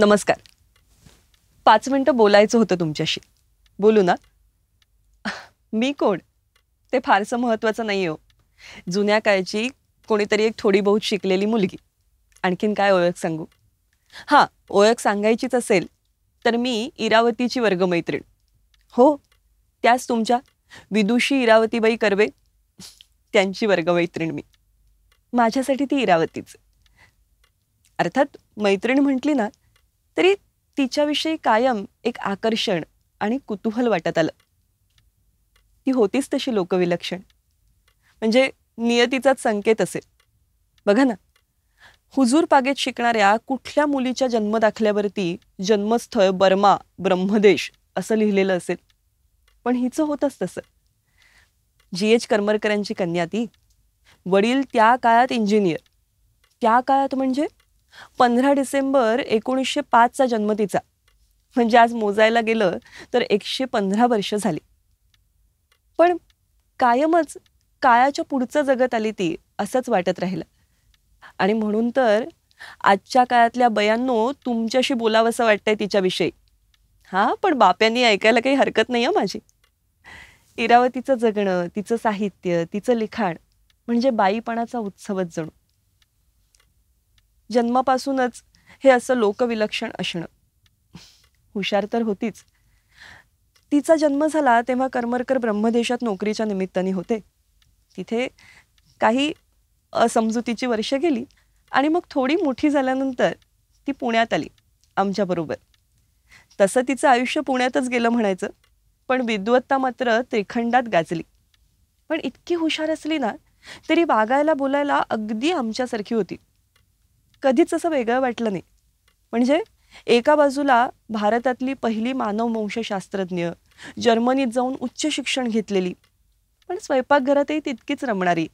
नमस्कार पाच मिनटं बोलायचं होतं तुमच्याशी बोलू ना मी कोण ते फारसं महत्त्वाचं नाही हो जुन्या काळची कोणीतरी एक थोडी बहुत शिकलेली मुलगी आणखीन काय ओळख सांगू हां ओळख सांगायचीच असेल तर मी इरावतीची वर्गमैत्रीण हो त्याच तुमच्या विदुषी इरावतीबाई कर्वे त्यांची वर्गमैत्रीण मी माझ्यासाठी ती इरावतीच अर्थात मैत्रीण म्हटली ना तरी तिच्याविषयी कायम एक आकर्षण आणि कुतूहल वाटत आलं ती होतीच तशी लोकविलक्षण म्हणजे नियतीचाच संकेत असेल बघा ना हुजूर पागेत शिकणाऱ्या कुठल्या मुलीच्या जन्मदाखल्यावरती जन्मस्थळ बर्मा ब्रह्मदेश असं लिहिलेलं असेल पण हिचं होतंच तसं जी एच करमरकरांची कन्या ती वडील त्या काळात इंजिनियर त्या काळात म्हणजे पंधरा डिसेंबर एकोणीसशे पाचचा जन्म तिचा म्हणजे आज मोजायला गेलं तर एकशे पंधरा वर्ष झाली पण कायमच काळाच्या पुढचं जगत आली ती असंच वाटत राहिलं आणि म्हणून तर आजच्या काळातल्या बयांनो तुमच्याशी बोलावंसं वाटतंय तिच्याविषयी हा पण बाप्यांनी ऐकायला काही हरकत नाही आहे माझी इरावतीचं जगणं तिचं साहित्य तिचं लिखाण म्हणजे बाईपणाचा उत्सवच जणू जन्मापासूनच हे असं लोकविलक्षण असणं हुशार तर होतीच तिचा जन्म झाला तेव्हा करमरकर ब्रह्मदेशात नोकरीच्या निमित्ताने होते तिथे काही असमजुतीची वर्ष गेली आणि मग थोडी मोठी झाल्यानंतर ती पुण्यात आली आमच्याबरोबर तसं तिचं आयुष्य पुण्यातच गेलं म्हणायचं पण विद्वत्ता मात्र त्रिखंडात गाजली पण इतकी हुशार असली ना तरी वागायला बोलायला अगदी आमच्यासारखी होती कधीच असं वेगळं वाटलं नाही म्हणजे एका बाजूला भारतातली पहिली मानववंशशास्त्रज्ञ जर्मनीत जाऊन उच्च शिक्षण घेतलेली पण स्वयंपाकघरातही तितकीच रमणारी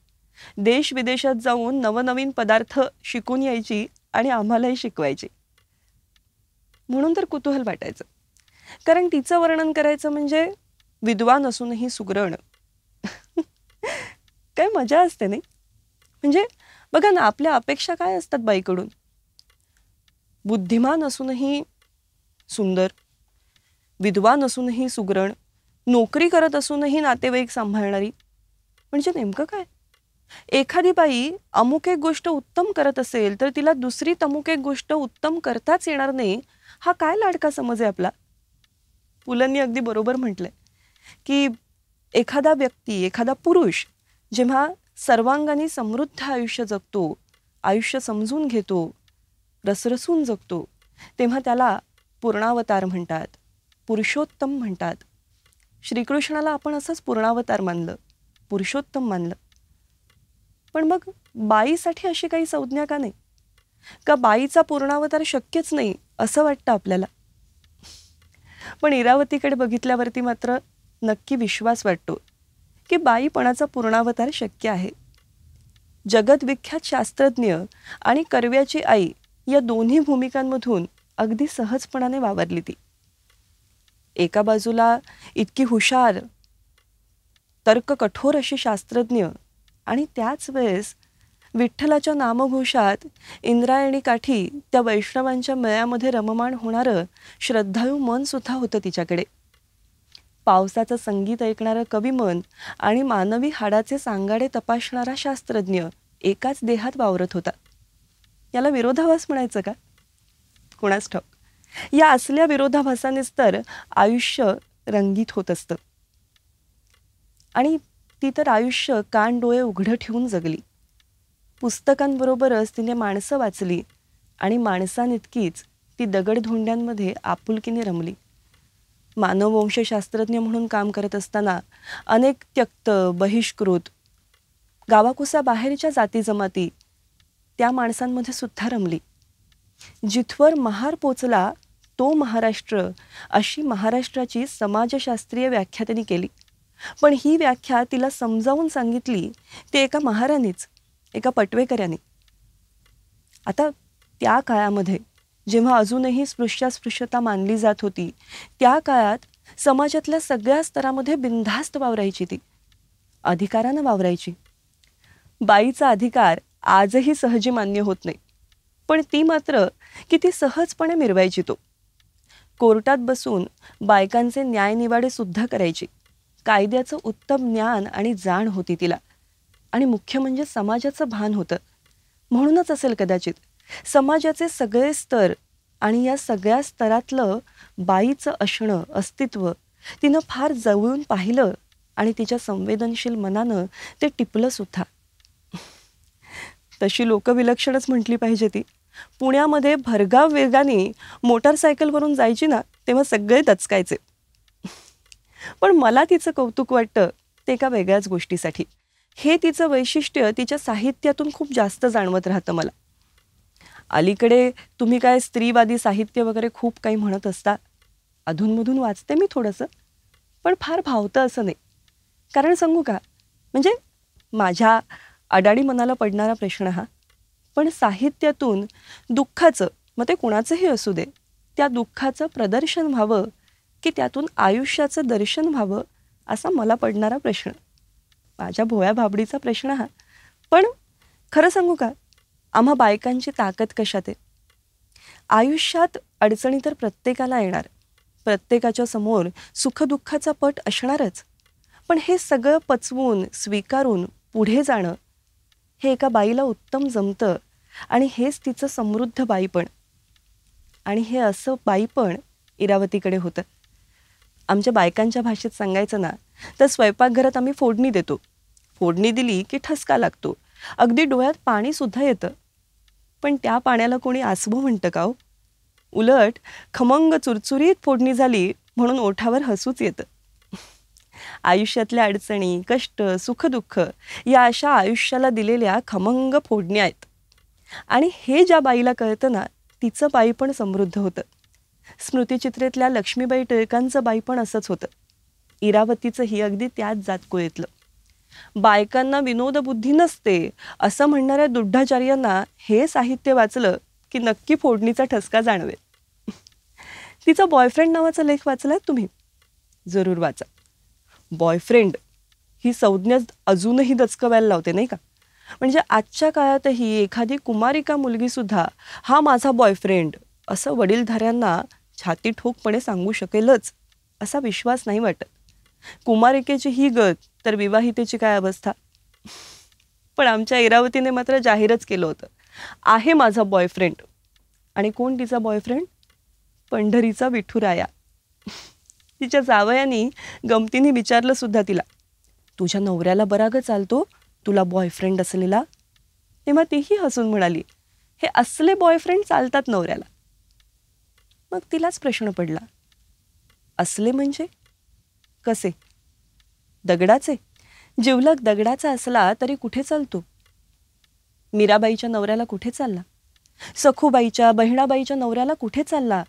देश विदेशात जाऊन नवनवीन पदार्थ शिकून यायची आणि आम्हालाही शिकवायची म्हणून तर कुतूहल वाटायचं कारण तिचं वर्णन करायचं म्हणजे विद्वान असूनही सुग्रण काय मजा असते नाही म्हणजे बघा ना आपल्या अपेक्षा काय असतात बाईकडून बुद्धिमान असूनही सुंदर विद्वान असूनही सुगरण नोकरी करत असूनही नातेवाईक सांभाळणारी म्हणजे नेमकं काय एखादी बाई अमुक एक गोष्ट उत्तम करत असेल तर तिला दुसरी तमुक एक गोष्ट उत्तम करताच येणार नाही हा काय लाडका समज आहे आपला पुलांनी अगदी बरोबर म्हटलंय की एखादा व्यक्ती एखादा पुरुष जेव्हा सर्वांगाने समृद्ध आयुष्य जगतो आयुष्य समजून घेतो रसरसून जगतो तेव्हा त्याला पूर्णावतार म्हणतात पुरुषोत्तम म्हणतात श्रीकृष्णाला आपण असंच पूर्णावतार मानलं पुरुषोत्तम मानलं पण मग बाईसाठी अशी काही संज्ञा का नाही का बाईचा पूर्णावतार शक्यच नाही असं वाटतं आपल्याला पण इरावतीकडे बघितल्यावरती मात्र नक्की विश्वास वाटतो की बाईपणाचा पूर्णावतार शक्य आहे जगतविख्यात शास्त्रज्ञ आणि कर्व्याची आई या दोन्ही भूमिकांमधून अगदी सहजपणाने वावरली ती एका बाजूला इतकी हुशार तर्क कठोर अशी शास्त्रज्ञ आणि त्याच वेळेस विठ्ठलाच्या नामघोषात इंद्रायणी काठी त्या वैष्णवांच्या मेळ्यामध्ये रममाण होणारं श्रद्धाळू मनसुद्धा होतं तिच्याकडे पावसाचं संगीत ऐकणारं कवी मन आणि मानवी हाडाचे सांगाडे तपासणारा शास्त्रज्ञ एकाच देहात वावरत होता याला विरोधाभास म्हणायचं का कुणास ठाऊक या असल्या विरोधाभासानेच तर आयुष्य रंगीत होत असतं आणि ती तर आयुष्य कान डोळे उघडं ठेवून जगली पुस्तकांबरोबरच तिने माणसं वाचली आणि माणसांइतकीच ती दगडधोंड्यांमध्ये आपुलकीने रमली मानववंशशास्त्रज्ञ म्हणून काम करत असताना अनेक त्यक्त बहिष्कृत गावाकुसा बाहेरच्या जाती जमाती त्या माणसांमध्ये सुद्धा रमली जिथवर महार पोचला तो महाराष्ट्र अशी महाराष्ट्राची समाजशास्त्रीय व्याख्या त्यांनी केली पण ही व्याख्या तिला समजावून सांगितली ते एका महारानीच एका पटवेकऱ्याने आता त्या काळामध्ये जेव्हा अजूनही स्पृश्यास्पृश्यता मानली जात होती त्या काळात समाजातल्या सगळ्या स्तरामध्ये बिनधास्त वावरायची ती अधिकारानं वावरायची बाईचा अधिकार आजही सहजी मान्य होत नाही पण ती मात्र किती सहजपणे मिरवायची तो कोर्टात बसून बायकांचे न्यायनिवाडे सुद्धा करायची कायद्याचं उत्तम ज्ञान आणि जाण होती तिला आणि मुख्य म्हणजे समाजाचं भान होतं म्हणूनच असेल कदाचित समाजाचे सगळे स्तर आणि या सगळ्या स्तरातलं बाईचं असणं अस्तित्व तिनं फार जवळून पाहिलं आणि तिच्या संवेदनशील मनानं ते टिपलं सुद्धा तशी लोकविलक्षणच म्हटली पाहिजे ती पुण्यामध्ये भरगाव वेगाने मोटारसायकलवरून जायची ना तेव्हा सगळे दचकायचे पण मला तिचं कौतुक वाटतं ते एका वेगळ्याच गोष्टीसाठी हे तिचं वैशिष्ट्य तिच्या साहित्यातून खूप जास्त जाणवत राहतं मला अलीकडे तुम्ही काय स्त्रीवादी साहित्य वगैरे खूप काही म्हणत असता अधूनमधून वाचते मी थोडंसं पण फार भावतं असं नाही कारण सांगू का म्हणजे माझ्या अडाणी मनाला पडणारा प्रश्न हा पण साहित्यातून दुःखाचं मग ते कुणाचंही असू दे त्या दुःखाचं प्रदर्शन व्हावं की त्यातून आयुष्याचं दर्शन व्हावं असा मला पडणारा प्रश्न माझ्या भोळ्या भाबडीचा प्रश्न हा पण खरं सांगू का आम्हा बायकांची ताकद कशात आहे आयुष्यात अडचणी तर प्रत्येकाला येणार प्रत्येकाच्या समोर सुखदुःखाचा पट असणारच पण हे सगळं पचवून स्वीकारून पुढे जाणं हे एका बाईला उत्तम जमतं आणि हेच तिचं समृद्ध बाईपण आणि हे असं बाईपण इरावतीकडे होतं आमच्या बायकांच्या भाषेत सांगायचं ना तर स्वयंपाकघरात आम्ही फोडणी देतो फोडणी दिली की ठसका लागतो अगदी डोळ्यात सुद्धा येतं पण त्या पाण्याला कोणी आसवं म्हणतं का हो? उलट खमंग चुरचुरीत फोडणी झाली म्हणून ओठावर हसूच येतं आयुष्यातल्या अडचणी कष्ट सुखदुःख या अशा आयुष्याला दिलेल्या खमंग फोडण्या आहेत आणि हे ज्या बाईला कळतं ना तिचं बाई पण समृद्ध होतं स्मृतिचित्रेतल्या लक्ष्मीबाई टिळकांचं बाई पण असंच होतं इरावतीचंही अगदी त्याच जात बायकांना विनोदबुद्धी नसते असं म्हणणाऱ्या दुड्ढाचार्यांना हे साहित्य वाचलं की नक्की फोडणीचा ठसका जाणवेल तिचा बॉयफ्रेंड नावाचा लेख वाचलाय तुम्ही जरूर वाचा बॉयफ्रेंड ही संज्ञा अजूनही दचकवायला लावते नाही का म्हणजे आजच्या काळातही एखादी कुमारिका सुद्धा हा माझा बॉयफ्रेंड असं वडीलधाऱ्यांना छाती ठोकपणे सांगू शकेलच असा विश्वास नाही वाटत कुमारिकेची ही गत तर विवाहितेची काय अवस्था पण आमच्या इरावतीने मात्र जाहीरच केलं होतं आहे माझा बॉयफ्रेंड आणि कोण तिचा बॉयफ्रेंड पंढरीचा विठुराया तिच्या जावयाने गमतीने विचारलं सुद्धा तिला तुझ्या नवऱ्याला बरा चालतो तुला बॉयफ्रेंड असलेला तेव्हा तीही हसून म्हणाली हे असले बॉयफ्रेंड चालतात नवऱ्याला मग तिलाच प्रश्न पडला असले म्हणजे कसे दगडाचे जिवलग दगडाचा असला तरी कुठे चालतो मीराबाईच्या नवऱ्याला कुठे चालला सखूबाईच्या बहिणाबाईच्या नवऱ्याला कुठे चालला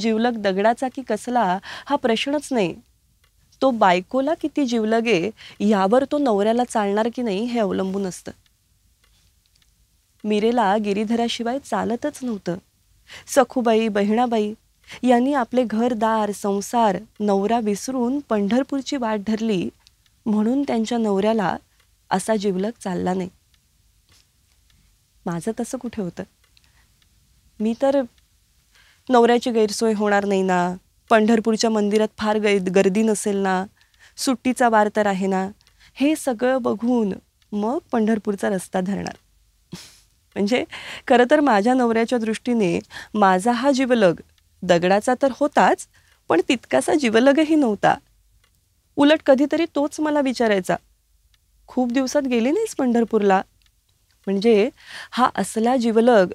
जिवलग दगडाचा की कसला हा प्रश्नच नाही तो बायकोला किती जिवलगे यावर तो नवऱ्याला चालणार की नाही हे अवलंबून असतं मिरेला गिरीधराशिवाय चालतच नव्हतं सखूबाई बहिणाबाई यांनी आपले घरदार संसार नवरा विसरून पंढरपूरची वाट धरली म्हणून त्यांच्या नवऱ्याला असा जिवलग चालला नाही माझं तसं कुठे होतं मी तर नवऱ्याची गैरसोय होणार नाही ना पंढरपूरच्या मंदिरात फार गै गर्दी नसेल ना सुट्टीचा वार तर आहे ना हे सगळं बघून मग पंढरपूरचा रस्ता धरणार म्हणजे खरं तर माझ्या नवऱ्याच्या दृष्टीने माझा हा जीवलग दगडाचा तर होताच पण तितकासा जीवलगही नव्हता उलट कधीतरी तोच मला विचारायचा खूप दिवसात गेली नाहीस पंढरपूरला म्हणजे हा असला जीवलग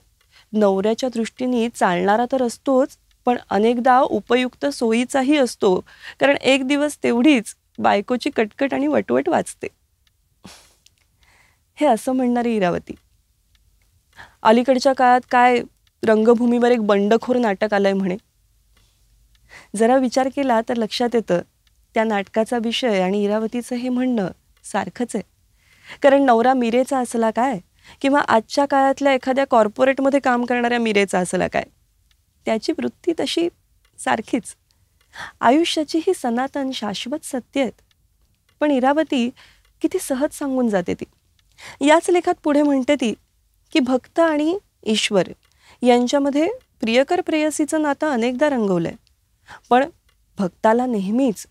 नवऱ्याच्या दृष्टीने चालणारा तर असतोच पण अनेकदा उपयुक्त सोयीचाही असतो कारण एक दिवस तेवढीच बायकोची कटकट आणि वटवट वाचते हे असं म्हणणारी इरावती अलीकडच्या काळात काय रंगभूमीवर एक बंडखोर नाटक आलं आहे म्हणे जरा विचार केला तर लक्षात येतं त्या नाटकाचा विषय आणि इरावतीचं हे म्हणणं सारखंच आहे कारण नवरा मिरेचा असला काय किंवा आजच्या काळातल्या एखाद्या कॉर्पोरेटमध्ये काम करणाऱ्या मिरेचा असला काय त्याची वृत्ती तशी सारखीच आयुष्याची ही सनातन शाश्वत सत्य आहेत पण इरावती किती सहज सांगून जाते ती याच लेखात पुढे म्हणते ती की भक्त आणि ईश्वर यांच्यामध्ये प्रियकर प्रेयसीचं नातं अनेकदा रंगवलं आहे पण भक्ताला नेहमीच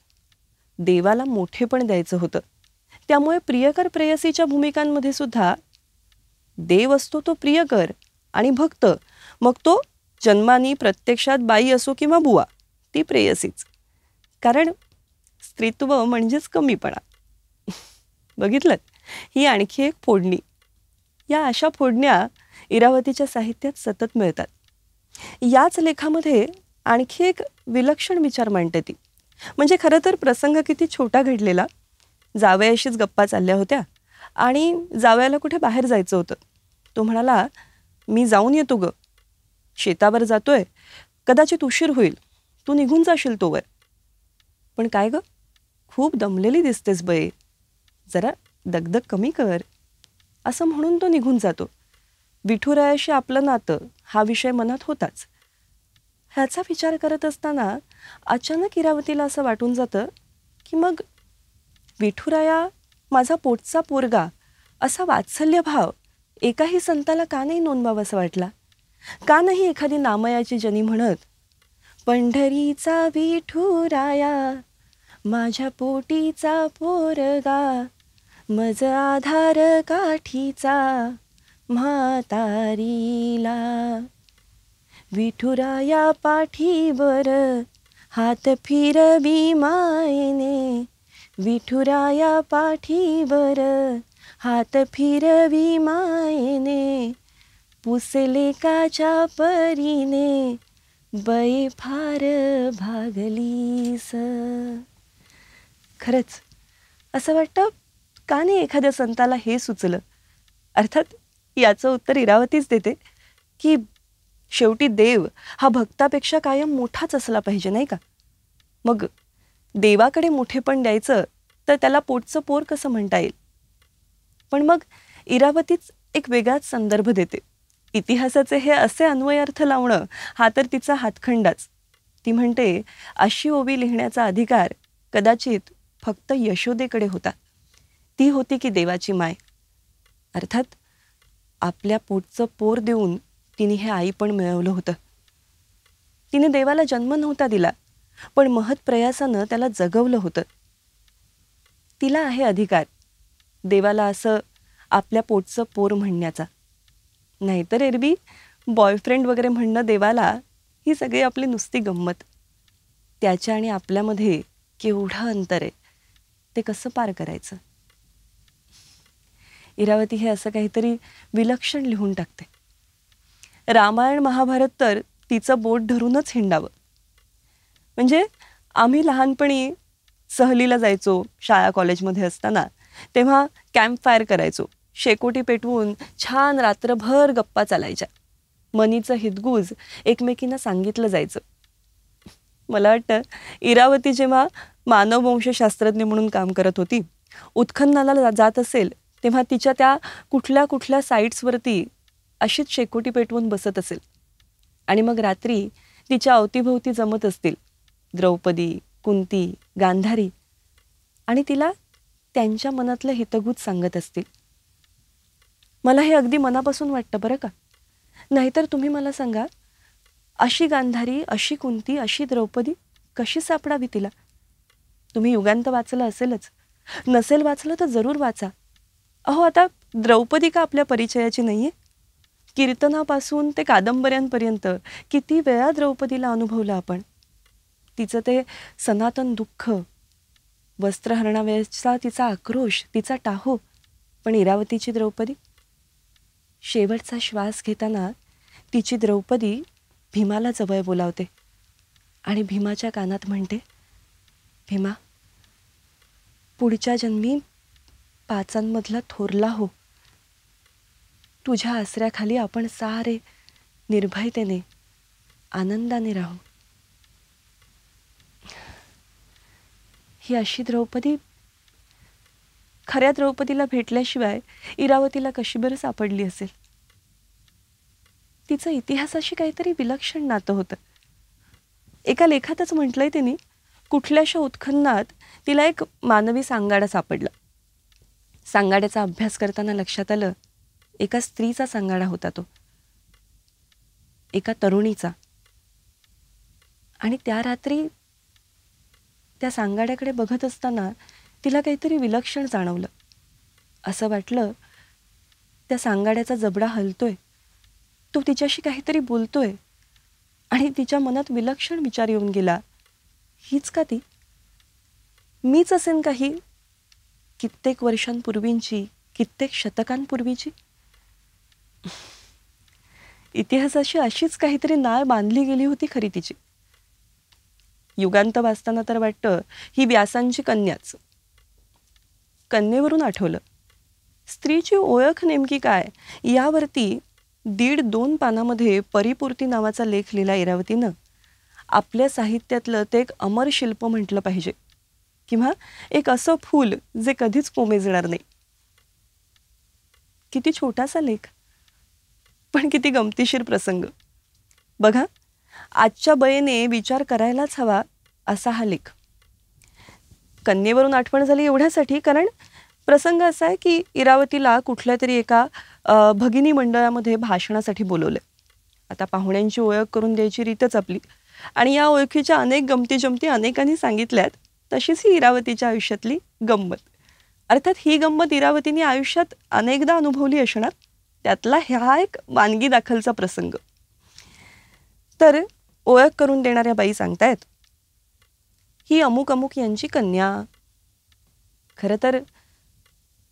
देवाला मोठेपण द्यायचं होतं त्यामुळे प्रियकर प्रेयसीच्या भूमिकांमध्ये सुद्धा देव असतो तो प्रियकर आणि भक्त मग तो जन्मानी प्रत्यक्षात बाई असो किंवा बुवा ती प्रेयसीच कारण स्त्रीत्व म्हणजेच कमीपणा बघितलं ही आणखी एक फोडणी या अशा फोडण्या इरावतीच्या साहित्यात सतत मिळतात याच लेखामध्ये आणखी एक विलक्षण विचार मांडते ती म्हणजे खरं तर प्रसंग किती छोटा घडलेला जावयाशीच गप्पा चालल्या होत्या आणि जावयाला कुठे बाहेर जायचं होतं तो म्हणाला मी जाऊन येतो ग शेतावर जातोय कदाचित उशीर होईल तू निघून जाशील तोवर पण काय ग खूप दमलेली दिसतेस बये जरा दगदग कमी कर असं म्हणून तो निघून जातो विठुरायाशी आपलं नातं हा विषय मनात होताच ह्याचा विचार करत असताना अचानक इरावतीला असं वाटून जातं की मग विठुराया माझा पोटचा पोरगा असा वात्सल्य भाव एकाही संताला का नाही असं वाटला का नाही एखादी नामयाची जनी म्हणत पंढरीचा विठुराया माझ्या पोटीचा पोरगा मज आधार काठीचा म्हातारीला विठुराया पाठीवर हात फिरवी मायने विठुराया पाठीवर हात फिरवी मायने पुसले काच्या परीने बै फार भागलीस खरंच असं वाटतं का नाही एखाद्या संताला हे सुचलं अर्थात याचं उत्तर इरावतीच देते की शेवटी देव हा भक्तापेक्षा कायम मोठाच असला पाहिजे नाही का मग देवाकडे मोठेपण द्यायचं तर त्याला पोटचं पोर कसं म्हणता येईल पण मग इरावतीच एक वेगळाच संदर्भ देते इतिहासाचे हे असे अन्वयार्थ लावणं हा तर तिचा हातखंडाच ती म्हणते अशी ओवी लिहिण्याचा अधिकार कदाचित फक्त यशोदेकडे होता ती होती की देवाची माय अर्थात आपल्या पोटचं पोर देऊन तिने हे आई पण मिळवलं होतं तिने देवाला जन्म नव्हता दिला पण महत प्रयासानं त्याला जगवलं होतं तिला आहे अधिकार देवाला असं आपल्या पोटचं पोर म्हणण्याचा नाहीतर एरबी बॉयफ्रेंड वगैरे म्हणणं देवाला ही सगळी आपली नुसती गंमत त्याच्या आणि आपल्यामध्ये केवढं अंतर आहे ते कसं पार करायचं इरावती हे असं काहीतरी विलक्षण लिहून टाकते रामायण महाभारत तर तिचं बोट धरूनच हिंडावं म्हणजे आम्ही लहानपणी सहलीला जायचो शाळा कॉलेजमध्ये असताना तेव्हा कॅम्प फायर करायचो शेकोटी पेटवून छान रात्रभर गप्पा चालायच्या मनीचं हितगुज एकमेकींना सांगितलं जायचं मला वाटतं इरावती जेव्हा मानववंशशास्त्रज्ञ म्हणून काम करत होती उत्खननाला जात असेल तेव्हा तिच्या त्या कुठल्या कुठल्या साईट्सवरती अशीच शेकोटी पेटवून बसत असेल आणि मग रात्री तिच्या अवतीभोवती जमत असतील द्रौपदी कुंती गांधारी आणि तिला त्यांच्या मनातलं हितगूत सांगत असतील मला हे अगदी मनापासून वाटतं बरं का नाहीतर तुम्ही मला सांगा अशी गांधारी अशी कुंती अशी द्रौपदी कशी सापडावी तिला तुम्ही युगांत वाचलं असेलच नसेल वाचलं तर जरूर वाचा अहो आता द्रौपदी का आपल्या परिचयाची नाही आहे कीर्तनापासून ते कादंबऱ्यांपर्यंत किती वेळा द्रौपदीला अनुभवलं आपण तिचं ते सनातन दुःख वस्त्रहरणावेळेचा तिचा आक्रोश तिचा टाहो पण इरावतीची द्रौपदी शेवटचा श्वास घेताना तिची द्रौपदी भीमाला जवळ बोलावते आणि भीमाच्या कानात म्हणते भीमा पुढच्या जन्मी पाचांमधला थोरला हो तुझ्या आसऱ्याखाली आपण सारे निर्भयतेने आनंदाने राहू ही अशी द्रौपदी खऱ्या द्रौपदीला भेटल्याशिवाय इरावतीला कशी बरं सापडली असेल तिचं इतिहासाशी काहीतरी विलक्षण नातं होतं एका लेखातच म्हटलंय तिने कुठल्याशा उत्खननात तिला एक मानवी सांगाडा सापडला सांगाड्याचा अभ्यास करताना लक्षात आलं एका स्त्रीचा सांगाडा होता तो एका तरुणीचा आणि त्या रात्री त्या सांगाड्याकडे बघत असताना तिला काहीतरी विलक्षण जाणवलं असं वाटलं त्या सांगाड्याचा जबडा हलतोय तो तिच्याशी काहीतरी बोलतोय आणि तिच्या मनात विलक्षण विचार येऊन गेला हीच का ती मीच असेन काही कित्येक वर्षांपूर्वींची कित्येक शतकांपूर्वीची इतिहासाशी अशीच काहीतरी नाळ बांधली गेली होती खरी तिची युगांत वाचताना तर वाटतं ही व्यासांची कन्याच कन्येवरून आठवलं स्त्रीची ओळख नेमकी काय यावरती दीड दोन पानामध्ये परिपूर्ती नावाचा लेख लिहिला इरावतीनं आपल्या साहित्यातलं ते एक अमर शिल्प म्हटलं पाहिजे किंवा एक असं फूल जे कधीच कोमेजणार नाही किती छोटासा लेख पण किती गमतीशीर प्रसंग बघा आजच्या बयेने विचार करायलाच हवा असा हा लेख कन्येवरून आठवण झाली एवढ्यासाठी कारण प्रसंग असा आहे की इरावतीला कुठल्या तरी एका भगिनी मंडळामध्ये भाषणासाठी बोलवलं आता पाहुण्यांची ओळख करून द्यायची रीतच आपली आणि या ओळखीच्या अनेक गमती जमती अनेकांनी सांगितल्यात तशीच ही इरावतीच्या आयुष्यातली गंमत अर्थात ही गंमत इरावतीने आयुष्यात अनेकदा अनुभवली असणार त्यातला ह्या एक मानगी दाखलचा प्रसंग तर ओळख करून देणाऱ्या बाई सांगतायत ही अमुक अमुक यांची कन्या खरं तर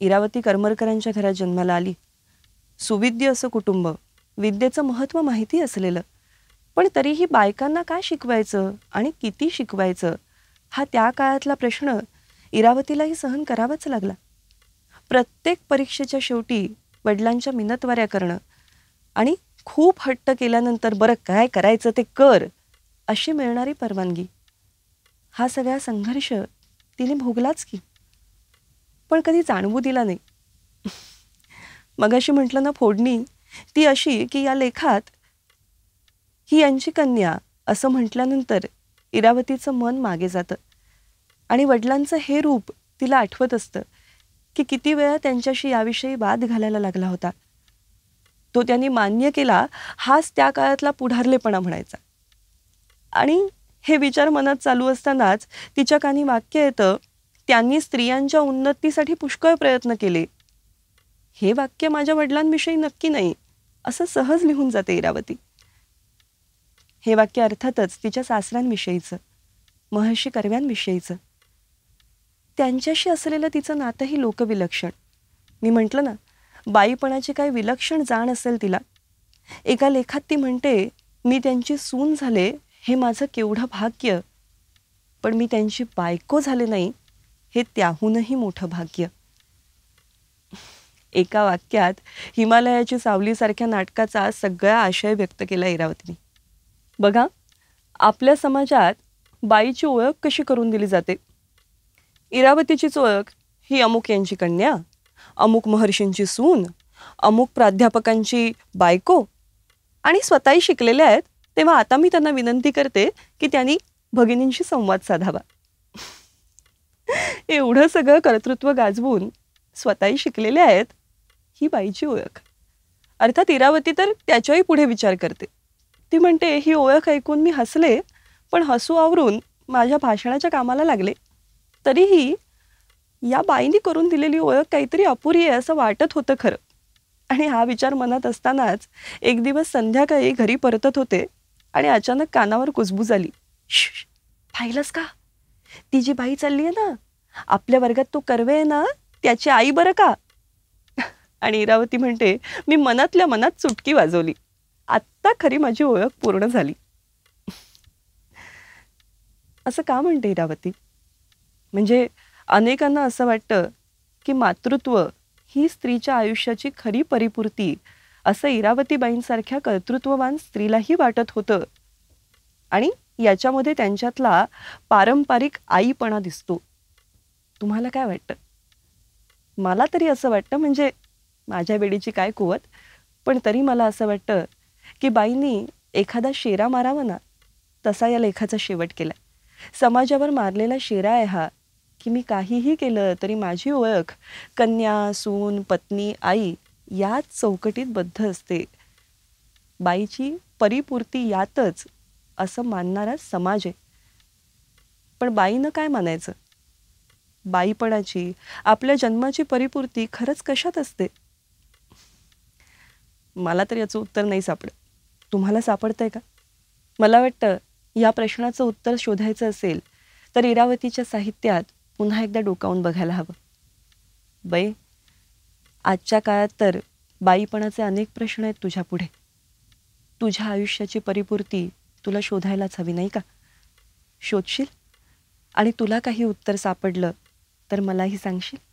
इरावती करमरकरांच्या घरात जन्माला आली सुविद्य असं कुटुंब विद्येचं महत्त्व माहिती असलेलं पण तरीही बायकांना काय शिकवायचं आणि किती शिकवायचं हा त्या काळातला प्रश्न इरावतीलाही सहन करावाच लागला प्रत्येक परीक्षेच्या शेवटी वडिलांच्या मिनतवाऱ्या करणं आणि खूप हट्ट केल्यानंतर बरं काय करायचं ते कर अशी मिळणारी परवानगी हा सगळा संघर्ष तिने भोगलाच की पण कधी जाणवू दिला नाही मग अशी म्हटलं ना फोडणी ती अशी की या लेखात ही यांची कन्या असं म्हटल्यानंतर इरावतीचं मन मागे जातं आणि वडिलांचं हे रूप तिला आठवत असतं की किती वेळा त्यांच्याशी याविषयी वाद घालायला लागला होता तो त्यांनी मान्य केला हाच त्या काळातला पुढारलेपणा म्हणायचा आणि हे विचार मनात चालू असतानाच तिच्या कानी वाक्य येतं त्यांनी स्त्रियांच्या उन्नतीसाठी पुष्कळ प्रयत्न केले हे वाक्य माझ्या वडिलांविषयी नक्की नाही असं सहज लिहून जाते इरावती हे वाक्य अर्थातच तिच्या सासऱ्यांविषयीचं महर्षी कर्व्यांविषयीचं त्यांच्याशी असलेलं तिचं नातंही लोकविलक्षण मी म्हटलं ना बाईपणाची काही विलक्षण जाण असेल तिला एका लेखात ती म्हणते मी त्यांची सून झाले हे माझं केवढं भाग्य पण मी त्यांची बायको झाले नाही हे त्याहूनही मोठं भाग्य एका वाक्यात हिमालयाची सावलीसारख्या नाटकाचा सगळा आशय व्यक्त केला इरावतीने बघा आपल्या समाजात बाईची ओळख कशी करून दिली जाते इरावतीचीच ओळख ही अमुक यांची कन्या अमुक महर्षींची सून अमुक प्राध्यापकांची बायको आणि स्वतःही शिकलेल्या आहेत तेव्हा आता मी त्यांना विनंती करते की त्यांनी भगिनींशी संवाद साधावा एवढं सगळं कर्तृत्व गाजवून स्वतःही शिकलेल्या आहेत ही बाईची ओळख अर्थात इरावती तर त्याच्याही पुढे विचार करते ती म्हणते ही ओळख ऐकून मी हसले पण हसू आवरून माझ्या भाषणाच्या कामाला लागले तरीही या बाईंनी करून दिलेली ओळख काहीतरी अपुरी आहे असं वाटत होतं खरं आणि हा विचार मनात असतानाच एक दिवस संध्याकाळी घरी परतत होते आणि अचानक कानावर कुजबूज आली पाहिलंस का ती जी बाई चालली आहे ना आपल्या वर्गात तो कर्वे आहे ना त्याची आई बरं का आणि इरावती म्हणते मी मनातल्या मनात चुटकी वाजवली आत्ता खरी माझी ओळख पूर्ण झाली असं का म्हणते इरावती म्हणजे अनेकांना असं वाटतं की मातृत्व ही स्त्रीच्या आयुष्याची खरी परिपूर्ती असं इरावतीबाईंसारख्या कर्तृत्ववान स्त्रीलाही वाटत होतं आणि याच्यामध्ये त्यांच्यातला पारंपरिक आईपणा दिसतो तुम्हाला काय वाटतं मला तरी असं वाटतं म्हणजे माझ्या वेळीची काय कुवत पण तरी मला असं वाटतं की बाईंनी एखादा शेरा मारावा ना तसा या लेखाचा शेवट केला समाजावर मारलेला शेरा आहे हा की मी काहीही केलं तरी माझी ओळख कन्या सून पत्नी आई याच चौकटीत बद्ध असते बाईची परिपूर्ती यातच असं मानणारा समाज आहे पण बाईनं काय मानायचं बाईपणाची आपल्या जन्माची परिपूर्ती खरंच कशात असते मला तर याचं उत्तर नाही सापडत तुम्हाला सापडतं आहे का मला वाटतं या प्रश्नाचं उत्तर शोधायचं असेल तर इरावतीच्या साहित्यात पुन्हा एकदा डोकावून बघायला हवं बाई आजच्या काळात तर बाईपणाचे अनेक प्रश्न आहेत तुझ्या पुढे तुझ्या आयुष्याची परिपूर्ती तुला शोधायलाच हवी नाही का शोधशील आणि तुला काही उत्तर सापडलं तर मलाही सांगशील